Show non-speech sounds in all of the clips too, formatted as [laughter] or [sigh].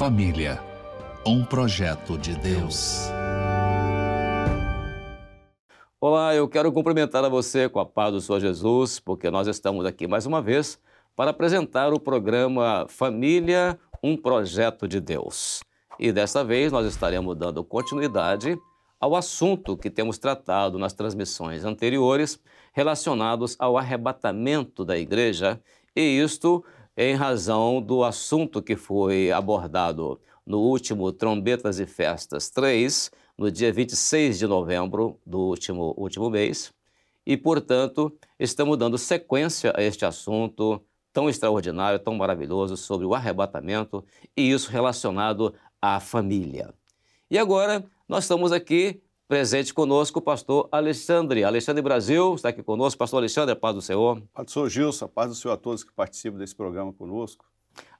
Família, um projeto de Deus. Olá, eu quero cumprimentar a você com a paz do Senhor Jesus, porque nós estamos aqui mais uma vez para apresentar o programa Família, um projeto de Deus. E desta vez nós estaremos dando continuidade ao assunto que temos tratado nas transmissões anteriores relacionados ao arrebatamento da igreja, e isto em razão do assunto que foi abordado no último Trombetas e Festas 3, no dia 26 de novembro do último, último mês. E, portanto, estamos dando sequência a este assunto tão extraordinário, tão maravilhoso sobre o arrebatamento e isso relacionado à família. E agora nós estamos aqui Presente conosco o pastor Alexandre. Alexandre Brasil está aqui conosco. Pastor Alexandre, paz do Senhor. Paz do Senhor, Gilson. Paz do Senhor a todos que participam desse programa conosco.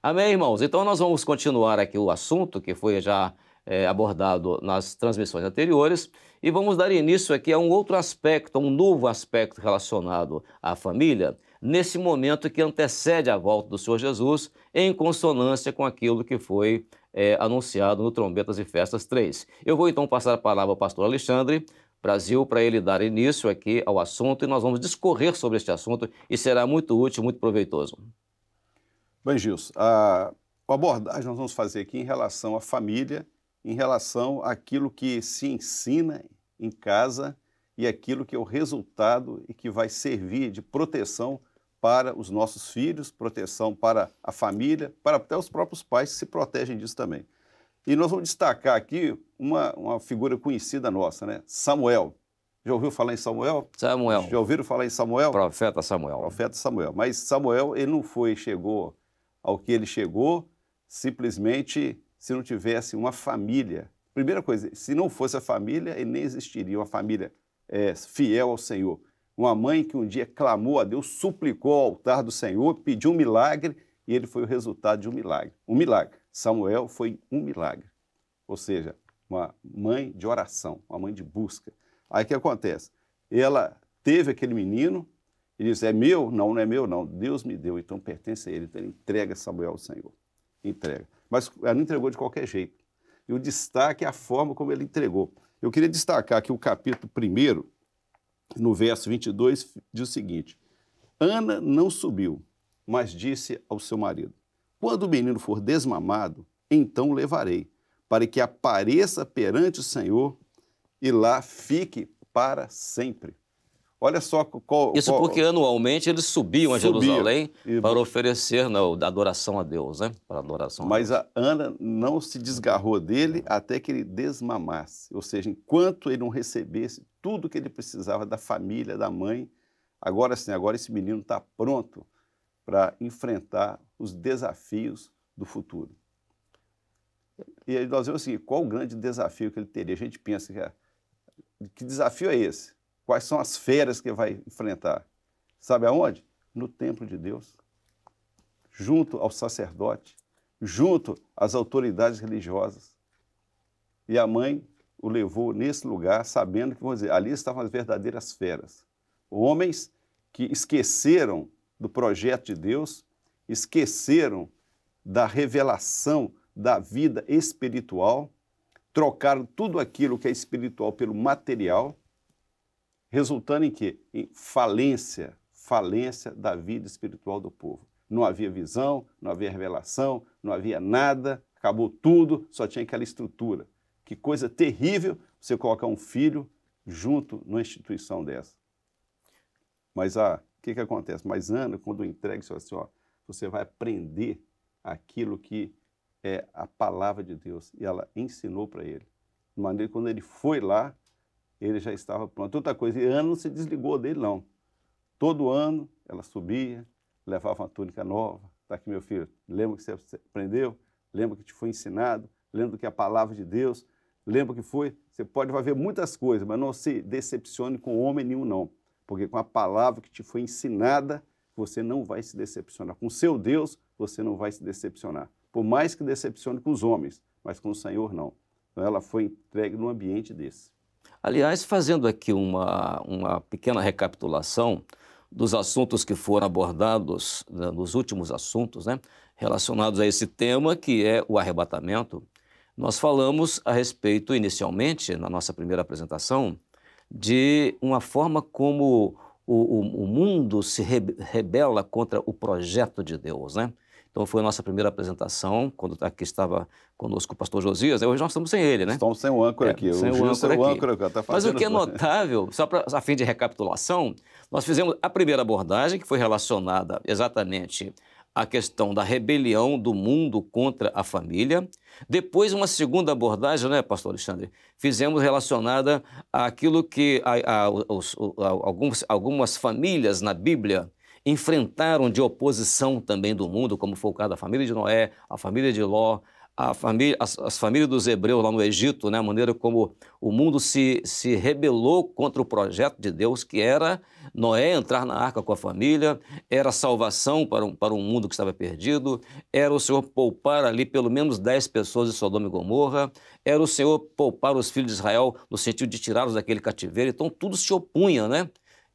Amém, irmãos. Então, nós vamos continuar aqui o assunto que foi já é, abordado nas transmissões anteriores e vamos dar início aqui a um outro aspecto, um novo aspecto relacionado à família nesse momento que antecede a volta do Senhor Jesus, em consonância com aquilo que foi é, anunciado no Trombetas e Festas 3. Eu vou então passar a palavra ao pastor Alexandre Brasil para ele dar início aqui ao assunto e nós vamos discorrer sobre este assunto e será muito útil, muito proveitoso. Bem, Gilson, a abordagem nós vamos fazer aqui em relação à família, em relação àquilo que se ensina em casa e aquilo que é o resultado e que vai servir de proteção para os nossos filhos, proteção para a família, para até os próprios pais que se protegem disso também. E nós vamos destacar aqui uma, uma figura conhecida nossa, né? Samuel. Já ouviu falar em Samuel? Samuel. Já ouviram falar em Samuel? Profeta Samuel. Profeta Samuel. Mas Samuel, ele não foi, chegou ao que ele chegou, simplesmente se não tivesse uma família. Primeira coisa, se não fosse a família, ele nem existiria uma família é, fiel ao Senhor uma mãe que um dia clamou a Deus, suplicou ao altar do Senhor, pediu um milagre e ele foi o resultado de um milagre. Um milagre. Samuel foi um milagre. Ou seja, uma mãe de oração, uma mãe de busca. Aí o que acontece? Ela teve aquele menino e diz: É meu? Não, não é meu, não. Deus me deu, então pertence a ele. Então ele entrega Samuel ao Senhor. Entrega. Mas ela não entregou de qualquer jeito. E o destaque é a forma como ele entregou. Eu queria destacar aqui o capítulo 1 no verso 22, diz o seguinte: Ana não subiu, mas disse ao seu marido: Quando o menino for desmamado, então o levarei, para que apareça perante o Senhor e lá fique para sempre. Olha só qual. Isso qual, porque anualmente eles subiam a Jerusalém e... para oferecer a né, adoração a Deus, né? Para adoração. Mas a, a, Ana não se desgarrou dele uhum. até que ele desmamasse, ou seja, enquanto ele não recebesse tudo que ele precisava da família, da mãe. Agora sim, agora esse menino está pronto para enfrentar os desafios do futuro. E aí nós vemos o assim, seguinte, qual o grande desafio que ele teria? A gente pensa que, é, que desafio é esse? Quais são as feras que ele vai enfrentar? Sabe aonde? No templo de Deus, junto ao sacerdote, junto às autoridades religiosas. E a mãe o levou nesse lugar, sabendo que, vamos dizer, ali estavam as verdadeiras feras. Homens que esqueceram do projeto de Deus, esqueceram da revelação da vida espiritual, trocaram tudo aquilo que é espiritual pelo material, resultando em quê? Em falência, falência da vida espiritual do povo. Não havia visão, não havia revelação, não havia nada, acabou tudo, só tinha aquela estrutura. Que coisa terrível você colocar um filho junto numa instituição dessa. Mas ah, o que, que acontece? Mas Ana, quando entrega, você assim, ó, você vai aprender aquilo que é a palavra de Deus. E ela ensinou para ele. De maneira quando ele foi lá, ele já estava pronto. Outra coisa, e Ana não se desligou dele, não. Todo ano ela subia, levava uma túnica nova. Está aqui, meu filho, lembra que você aprendeu? Lembra que te foi ensinado? Lembra que é a palavra de Deus? Lembra que foi? Você pode vai ver muitas coisas, mas não se decepcione com homem nenhum, não. Porque com a palavra que te foi ensinada, você não vai se decepcionar. Com seu Deus, você não vai se decepcionar. Por mais que decepcione com os homens, mas com o Senhor, não. Então ela foi entregue num ambiente desse. Aliás, fazendo aqui uma, uma pequena recapitulação dos assuntos que foram abordados, né, nos últimos assuntos, né, relacionados a esse tema, que é o arrebatamento. Nós falamos a respeito, inicialmente, na nossa primeira apresentação, de uma forma como o, o, o mundo se re, rebela contra o projeto de Deus, né? Então foi a nossa primeira apresentação, quando aqui tá, estava conosco o pastor Josias. Hoje nós estamos sem ele, né? Estamos sem o âncora é, aqui. Sem o, âncora, âncora aqui. Tá Mas o que é [laughs] notável, só para a fim de recapitulação, nós fizemos a primeira abordagem, que foi relacionada exatamente a questão da rebelião do mundo contra a família. Depois, uma segunda abordagem, né, pastor Alexandre? Fizemos relacionada àquilo que a, a, os, a, algumas, algumas famílias na Bíblia enfrentaram de oposição também do mundo, como foi o caso da família de Noé, a família de Ló, família, as, as, famílias dos hebreus lá no Egito, né, a maneira como o mundo se, se rebelou contra o projeto de Deus, que era Noé entrar na arca com a família, era salvação para um, para um mundo que estava perdido, era o Senhor poupar ali pelo menos dez pessoas de Sodoma e Gomorra, era o Senhor poupar os filhos de Israel no sentido de tirá-los daquele cativeiro. Então tudo se opunha, né?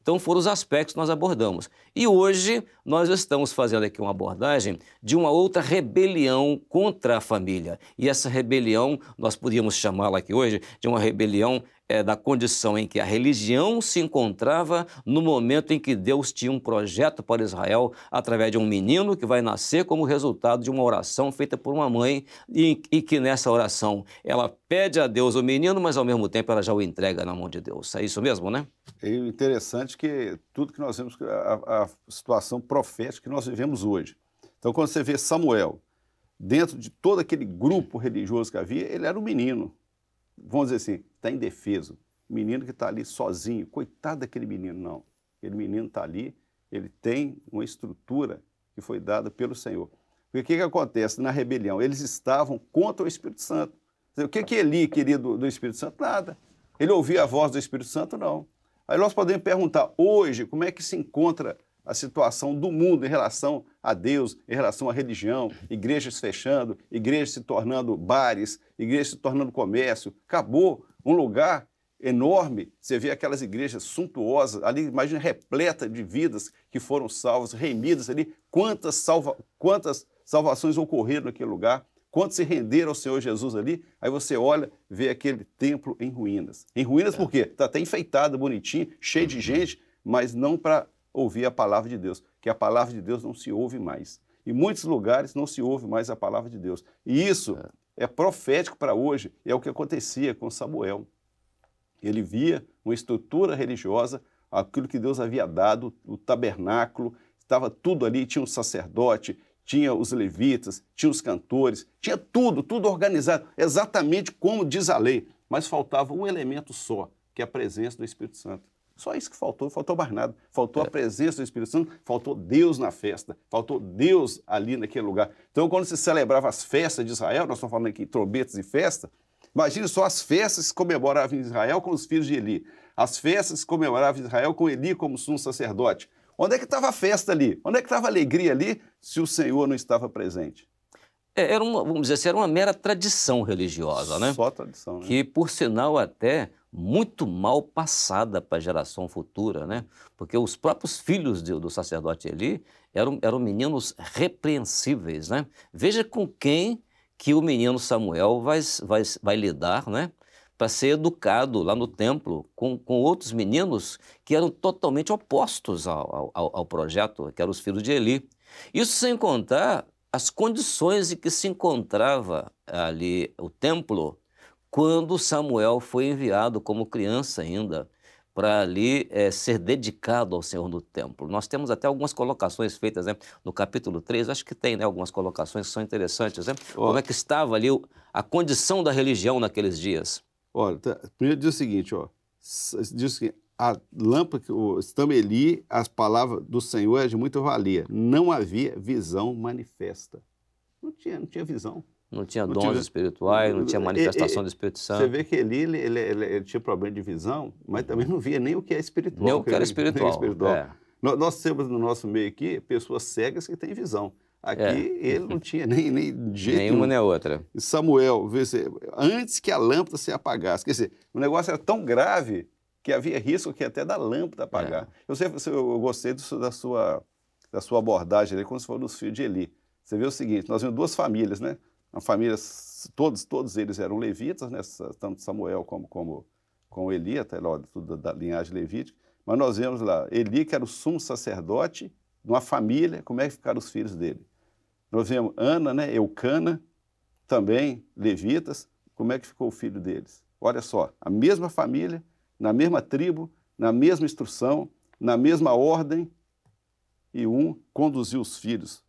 Então foram os aspectos que nós abordamos. E hoje nós estamos fazendo aqui uma abordagem de uma outra rebelião contra a família. E essa rebelião, nós podíamos chamá-la aqui hoje de uma rebelião é, da condição em que a religião se encontrava no momento em que Deus tinha um projeto para Israel através de um menino que vai nascer como resultado de uma oração feita por uma mãe e, e que nessa oração ela pede a Deus o menino, mas ao mesmo tempo ela já o entrega na mão de Deus. É isso mesmo, né? É interessante que tudo que nós vemos, a, a situação profética que nós vivemos hoje. Então, quando você vê Samuel, dentro de todo aquele grupo religioso que havia, ele era um menino. Vamos dizer assim, está indefeso, menino que está ali sozinho, coitado daquele menino, não. Aquele menino está ali, ele tem uma estrutura que foi dada pelo Senhor. Porque o que, que acontece na rebelião? Eles estavam contra o Espírito Santo. O que, que Eli queria do, do Espírito Santo? Nada. Ele ouvia a voz do Espírito Santo? Não. Aí nós podemos perguntar, hoje, como é que se encontra a situação do mundo em relação a Deus, em relação à religião, igrejas fechando, igrejas se tornando bares, igrejas se tornando comércio. Acabou um lugar enorme, você vê aquelas igrejas suntuosas, ali, imagina, repleta de vidas que foram salvas, remidas ali. Quantas, salva, quantas salvações ocorreram naquele lugar? Quantos se renderam ao Senhor Jesus ali? Aí você olha, vê aquele templo em ruínas. Em ruínas é. por quê? Está até enfeitado, bonitinho, cheio de gente, mas não para ouvir a palavra de Deus, que a palavra de Deus não se ouve mais. Em muitos lugares não se ouve mais a palavra de Deus. E isso é, é profético para hoje, é o que acontecia com Samuel. Ele via uma estrutura religiosa, aquilo que Deus havia dado, o tabernáculo, estava tudo ali, tinha um sacerdote, tinha os levitas, tinha os cantores, tinha tudo, tudo organizado, exatamente como diz a lei, mas faltava um elemento só, que é a presença do Espírito Santo. Só isso que faltou, faltou mais nada. Faltou é. a presença do Espírito Santo, faltou Deus na festa, faltou Deus ali naquele lugar. Então, quando se celebrava as festas de Israel, nós estamos falando aqui trombetas e festa, imagine só as festas que comemoravam Israel com os filhos de Eli, as festas que comemoravam Israel com Eli como sumo sacerdote. Onde é que estava a festa ali? Onde é que estava a alegria ali se o Senhor não estava presente? É, era uma, vamos dizer assim, era uma mera tradição religiosa, né? Só tradição, né? Que, por sinal, até muito mal passada para a geração futura, né? Porque os próprios filhos de, do sacerdote Eli eram, eram meninos repreensíveis, né? Veja com quem que o menino Samuel vai, vai, vai lidar, né? Para ser educado lá no templo com, com outros meninos que eram totalmente opostos ao, ao, ao projeto, que eram os filhos de Eli. Isso sem contar as condições em que se encontrava ali o templo quando Samuel foi enviado como criança ainda para ali é, ser dedicado ao Senhor no templo. Nós temos até algumas colocações feitas né? no capítulo 3, acho que tem né, algumas colocações que são interessantes. Né? Olha, Como é que estava ali a condição da religião naqueles dias? Olha, tá, primeiro diz o seguinte, ó, diz o seguinte, a lâmpada, o Stameli, as palavras do Senhor é de muita valia. Não havia visão manifesta. Não tinha, não tinha visão. Não tinha não dons tinha... espirituais, não tinha é, é, manifestação e, é, e, do Espírito Santo. Você vê que ele ele, ele, ele, ele, tinha problema de visão, mas também não via nem o que é espiritual. Nem o que era espiritual. espiritual. É. Nós, nós temos no nosso meio aqui pessoas cegas que têm visão. Aqui é. ele não tinha nem, nem jeito. Nenhuma nem outra. Samuel, vê, antes que a lâmpada se apagasse. Quer dizer, o negócio era tão grave que havia risco que até da lâmpada é. apagar. É. Eu, eu gostei da, sua, da sua abordagem ali, quando você falou dos filhos de Eli. Você vê o seguinte, nós vimos duas famílias, né? Uma família, todos, todos eles eram levitas, né? tanto Samuel como, como, como Eli, até lá, tudo da linhagem levítica. Mas nós vemos lá, Eli, que era o sumo sacerdote de uma família, como é que ficaram os filhos dele? Nós vemos Ana, né? Eucana, também levitas, como é que ficou o filho deles? Olha só, a mesma família, na mesma tribo, na mesma instrução, na mesma ordem, e um conduziu os filhos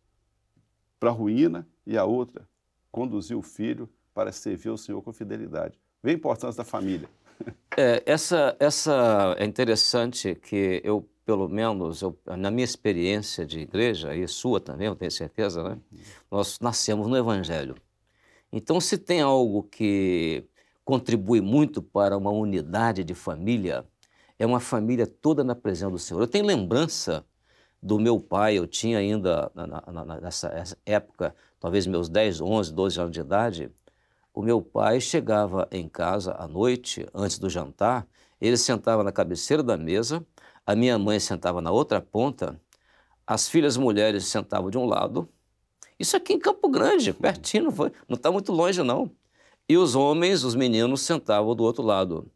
para a ruína e a outra conduziu o filho para servir o Senhor com fidelidade. Vê a importância da família. É, essa, essa é interessante que eu, pelo menos, eu, na minha experiência de igreja, e sua também, eu tenho certeza, né? Uhum. Nós nascemos no Evangelho. Então, se tem algo que contribui muito para uma unidade de família é uma família toda na presença do Senhor. Eu tenho lembrança do meu pai, eu tinha ainda, na, na, nessa época, talvez meus 10, 11, 12 anos de idade, o meu pai chegava em casa à noite, antes do jantar, ele sentava na cabeceira da mesa, a minha mãe sentava na outra ponta, as filhas mulheres sentavam de um lado, isso aqui em Campo Grande, pertinho, não está muito longe não. E os homens, os meninos, sentavam do outro lado.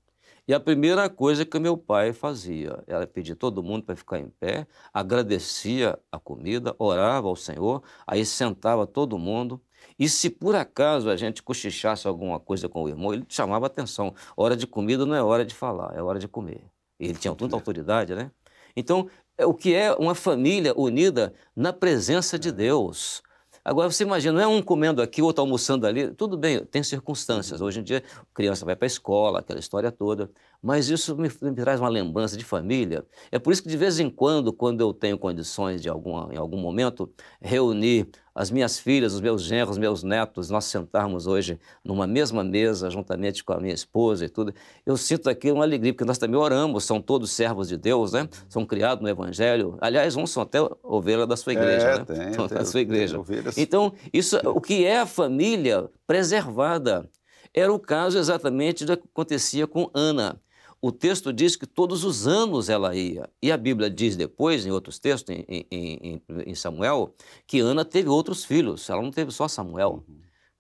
E a primeira coisa que meu pai fazia era pedir todo mundo para ficar em pé, agradecia a comida, orava ao Senhor, aí sentava todo mundo. E se por acaso a gente cochichasse alguma coisa com o irmão, ele chamava atenção. Hora de comida não é hora de falar, é hora de comer. Ele tinha tanta é. autoridade, né? Então, é o que é uma família unida na presença de é. Deus. Agora, você imagina, não é um comendo aqui, outro almoçando ali. Tudo bem, tem circunstâncias. Hoje em dia, criança vai para a escola, aquela história toda. Mas isso me, me, traz uma lembrança de família. É por isso que de vez em quando, quando eu tenho condições de alguma, em algum momento reunir as minhas filhas, os meus genros, meus netos, nós sentarmos hoje numa mesma mesa, juntamente com a minha esposa e tudo, eu sinto aqui uma alegria, porque nós também oramos, são todos servos de Deus, né? São criados no Evangelho. Aliás, uns são até ovelha da sua igreja, é, né? Tem, são tem, da sua igreja. Então, isso, o que é a família preservada? Era o caso exatamente do que acontecia com Ana o texto diz que todos os anos ela ia. E a Bíblia diz depois, em outros textos, em, em, em Samuel, que Ana teve outros filhos, ela não teve só Samuel.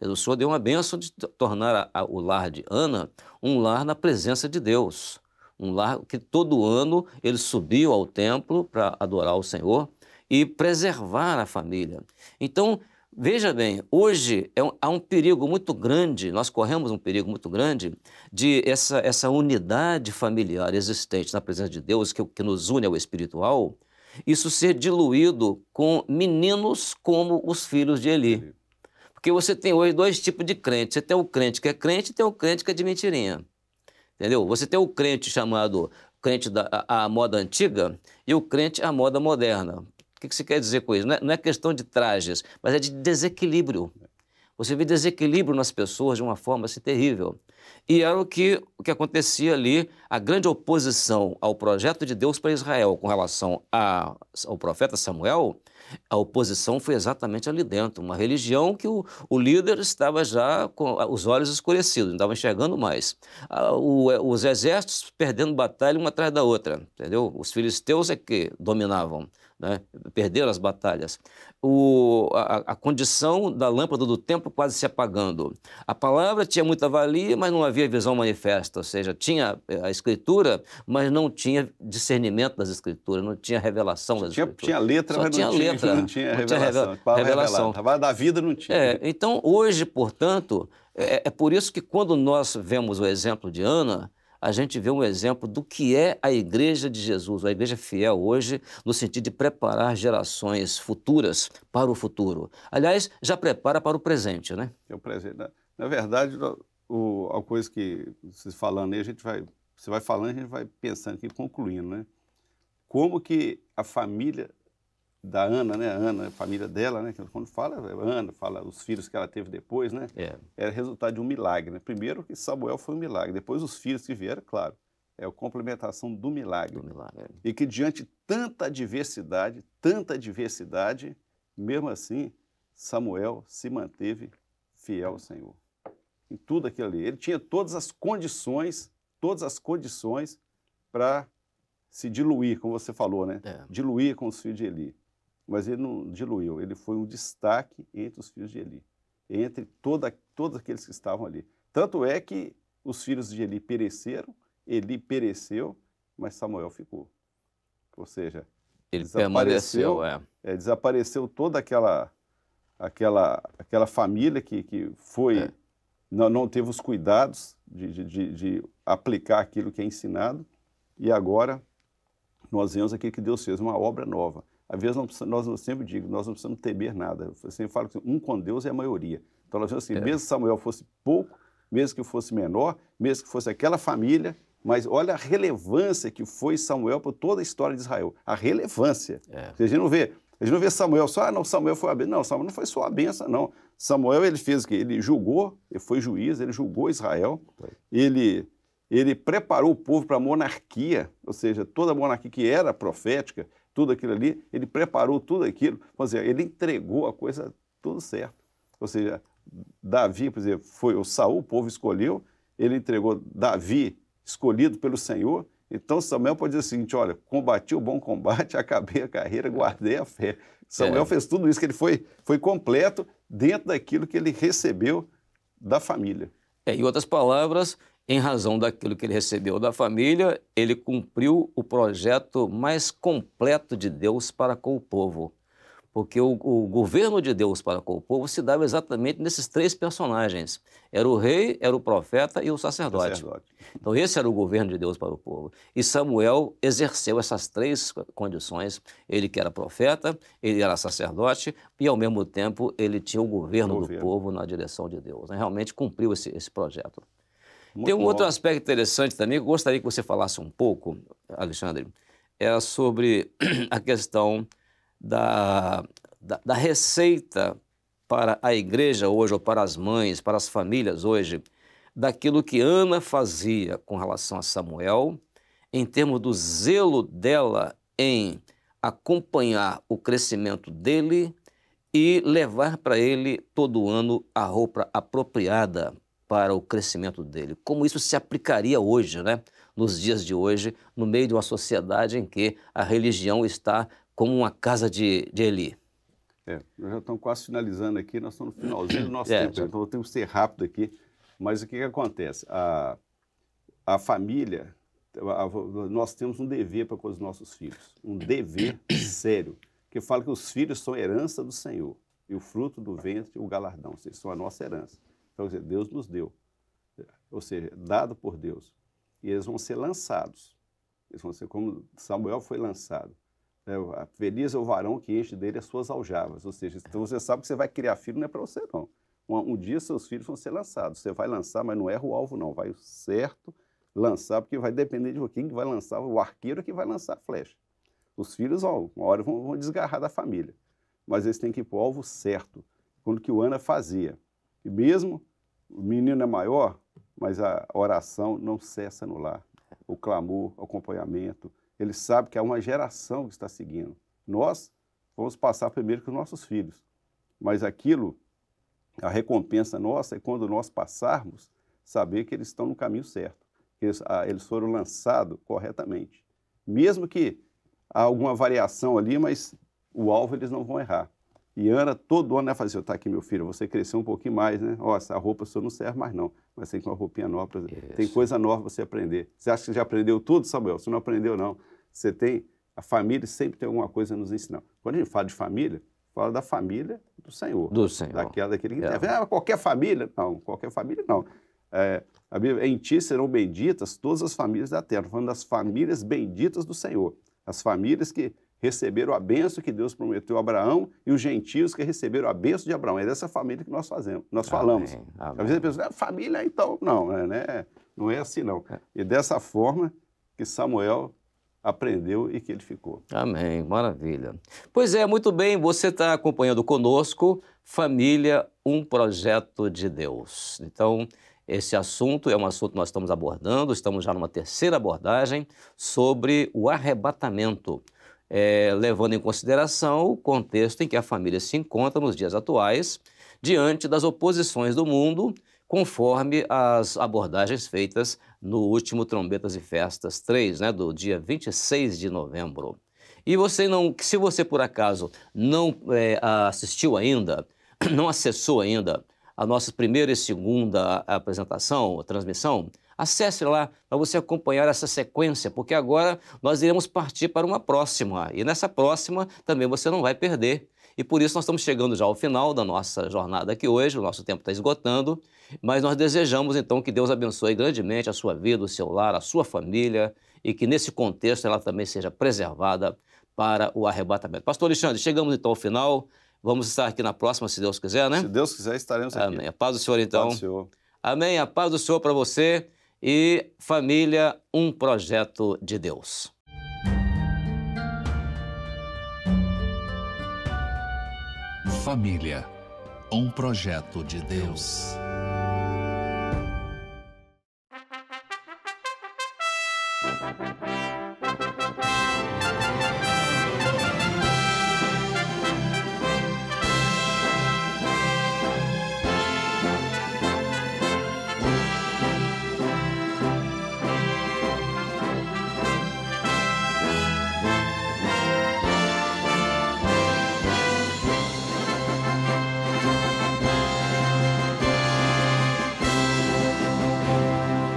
Uhum. O Senhor deu uma bênção de tornar a, a, o lar de Ana um lar na presença de Deus. Um lar que todo ano ele subiu ao templo para adorar o Senhor e preservar a família. Então, Veja bem, hoje é um, há um perigo muito grande, nós corremos um perigo muito grande de essa, essa unidade familiar existente na presença de Deus, que, que nos une ao espiritual, isso ser diluído com meninos como os filhos de Eli. Porque você tem hoje dois tipos de crente. Você tem o crente que é crente e tem o crente que é de mentirinha. Entendeu? Você tem o crente chamado crente da a, a moda antiga e o crente à moda moderna. O que você quer dizer com isso? Não é, não é questão de trajes, mas é de desequilíbrio. Você vê desequilíbrio nas pessoas de uma forma assim, terrível. E era o que, o que acontecia ali, a grande oposição ao projeto de Deus para Israel com relação a, ao profeta Samuel, a oposição foi exatamente ali dentro, uma religião que o, o líder estava já com os olhos escurecidos, não estava enxergando mais. A, o, é, os exércitos perdendo batalha uma atrás da outra, entendeu? Os filisteus é que dominavam né? perderam as batalhas. O, a, a, condição da lâmpada do tempo quase se apagando. A palavra tinha muita valia, mas não havia visão manifesta, ou seja, tinha eh, a escritura, mas não tinha discernimento das escrituras, não tinha revelação das tinha, escrituras. Tinha letra, Só mas tinha [laughs] não, tinha, não tinha revelação. Não tinha revelação. A palavra da vida não tinha. É, então, hoje, portanto, é, é por isso que quando nós vemos o exemplo de Ana, a gente vê um exemplo do que é a igreja de Jesus, a igreja fiel hoje, no sentido de preparar gerações futuras para o futuro. Aliás, já prepara para o presente, né? É o presente. Na, na verdade, o, a coisa que vocês falando aí, a gente vai, você vai falando, a gente vai pensando aqui, concluindo, né? Como que a família da Ana, né? A Ana, a família dela, né? Quando fala é, Ana, fala os filhos que ela teve depois, né? É. Era resultado de um milagre, né? Primeiro que Samuel foi um milagre, depois os filhos que vieram, claro. É a complementação do milagre. Do milagre. E que diante tanta diversidade, tanta diversidade, mesmo assim, Samuel se manteve fiel ao Senhor. Em tudo aquilo ali. Ele tinha todas as condições, todas as condições para se diluir, como você falou, né? É. Diluir com os filhos de Eli mas ele não diluiu, ele foi um destaque entre os filhos de Eli, entre toda, todos aqueles que estavam ali. Tanto é que os filhos de Eli pereceram, Eli pereceu, mas Samuel ficou. Ou seja, ele desapareceu, é. É, desapareceu toda aquela aquela aquela família que, que foi é. não, não teve os cuidados de, de, de, de aplicar aquilo que é ensinado e agora nós vemos aqui que Deus fez uma obra nova. Às vezes, não nós, sempre digo, nós não precisamos temer nada. Eu sempre falo que um com Deus é a maioria. Então, nós vemos assim, é. mesmo que Samuel fosse pouco, mesmo que fosse menor, mesmo que fosse aquela família, mas olha a relevância que foi Samuel para toda a história de Israel. A relevância. É. A gente não vê, a gente não vê Samuel só, ah, não, Samuel foi a benção. Não, Samuel não foi só a benção, não. Samuel, ele fez o quê? Ele julgou, ele foi juiz, ele julgou Israel, é. ele, ele preparou o povo para a monarquia, ou seja, toda a monarquia que era profética, tudo aquilo ali, ele preparou tudo aquilo, ou seja, ele entregou a coisa tudo certo. Ou seja, Davi, por exemplo, foi o Saul, o povo escolheu, ele entregou Davi, escolhido pelo Senhor. Então Samuel pode dizer o seguinte: olha, combati o bom combate, [laughs] acabei a carreira, guardei a fé. Samuel é. fez tudo isso, que ele foi, foi completo dentro daquilo que ele recebeu da família. É, em outras palavras, em razão daquilo que ele recebeu da família, ele cumpriu o projeto mais completo de Deus para com o povo. Porque o, o, governo de Deus para com o povo se dava exatamente nesses três personagens: era o rei, era o profeta e o sacerdote. sacerdote. Então, esse era o governo de Deus para o povo. E Samuel exerceu essas três condições: ele que era profeta, ele era sacerdote e, ao mesmo tempo, ele tinha o governo, o governo. do povo na direção de Deus. Né? Realmente cumpriu esse, esse projeto. Muito Tem um bom. outro aspecto interessante também que eu gostaria que você falasse um pouco, Alexandre, é sobre [clears throat] a questão da, da, da receita para a igreja hoje, ou para as mães, para as famílias hoje, daquilo que Ana fazia com relação a Samuel, em termos do zelo dela em acompanhar o crescimento dele e levar para ele todo ano a roupa apropriada para o crescimento dele. Como isso se aplicaria hoje, né? nos dias de hoje, no meio de uma sociedade em que a religião está como uma casa de, de Eli? É, já estamos quase finalizando aqui, nós estamos no finalzinho do [clears throat] nosso é, tempo, já... então temos que ser rápido aqui. Mas o que, que acontece? A, a família, a, a, nós temos um dever para com os nossos filhos, um dever [clears throat] sério, que fala que os filhos são herança do Senhor e o fruto do ventre, o galardão, vocês são a nossa herança. Então, dizer, Deus nos deu, ou seja, dado por Deus. E eles vão ser lançados. Eles vão ser como Samuel foi lançado. É, feliz é o varão que enche dele as suas aljavas. Ou seja, então você sabe que você vai criar filho, não é para você, não. Um, um, dia seus filhos vão ser lançados. Você vai lançar, mas não erra o alvo, não. Vai o certo lançar, porque vai depender de quem vai lançar, o arqueiro que vai lançar a flecha. Os filhos, ó, uma hora vão, vão desgarrar da família. Mas eles têm que ir para o alvo certo, quando que o Ana fazia. E mesmo o menino é maior, mas a oração não cessa no lar. O clamor, o acompanhamento. Ele sabe que há uma geração que está seguindo. Nós vamos passar primeiro com os nossos filhos. Mas aquilo, a recompensa nossa é quando nós passarmos, saber que eles estão no caminho certo. Que eles, ah, eles foram lançados corretamente. Mesmo que há alguma variação ali, mas o alvo eles não vão errar. E Ana, todo ano, ela fazia, assim, tá aqui, meu filho, você cresceu um pouquinho mais, né? Ó, essa roupa só não serve mais, não. Mas tem que uma roupinha nova, pra... tem coisa nova você aprender. Você acha que já aprendeu tudo, Samuel? Você não aprendeu, não. Você tem, a família sempre tem alguma coisa a nos ensinar. Quando a gente fala de família, fala da família do Senhor. Do Senhor. Daquela, daquele que é. ah, qualquer família? Não, qualquer família não. É, a Bíblia, em ti serão benditas todas as famílias da terra. Falando das famílias benditas do Senhor. As famílias que receberam a benção que Deus prometeu a Abraão e os gentios que receberam a benção de Abraão. É dessa família que nós fazemos, nós falamos. Amém, Às vezes a pessoa, ah, família então, não, é, né? não é assim não. É. E dessa forma que Samuel aprendeu e que ele ficou. Amém, maravilha. Pois é, muito bem, você está acompanhando conosco Família, um projeto de Deus. Então, esse assunto é um assunto que nós estamos abordando, estamos já numa terceira abordagem sobre o arrebatamento é, levando em consideração o contexto em que a família se encontra nos dias atuais, diante das oposições do mundo, conforme as abordagens feitas no último Trombetas e Festas 3, né, do dia 26 de novembro. E você não, se você por acaso não é, assistiu ainda, [clears throat] não acessou ainda a nossa primeira e segunda apresentação, transmissão, Acesse lá para você acompanhar essa sequência, porque agora nós iremos partir para uma próxima. E nessa próxima também você não vai perder. E por isso nós estamos chegando já ao final da nossa jornada aqui hoje, o nosso tempo está esgotando, mas nós desejamos então que Deus abençoe grandemente a sua vida, o seu lar, a sua família e que nesse contexto ela também seja preservada para o arrebatamento. Pastor Alexandre, chegamos então ao final. Vamos estar aqui na próxima, se Deus quiser, né? Se Deus quiser, estaremos aqui. Amém. A paz do Senhor, então. Paz do Senhor. Amém. A paz do Senhor para você e Família Um Projeto de Deus. Família, um projeto de Deus.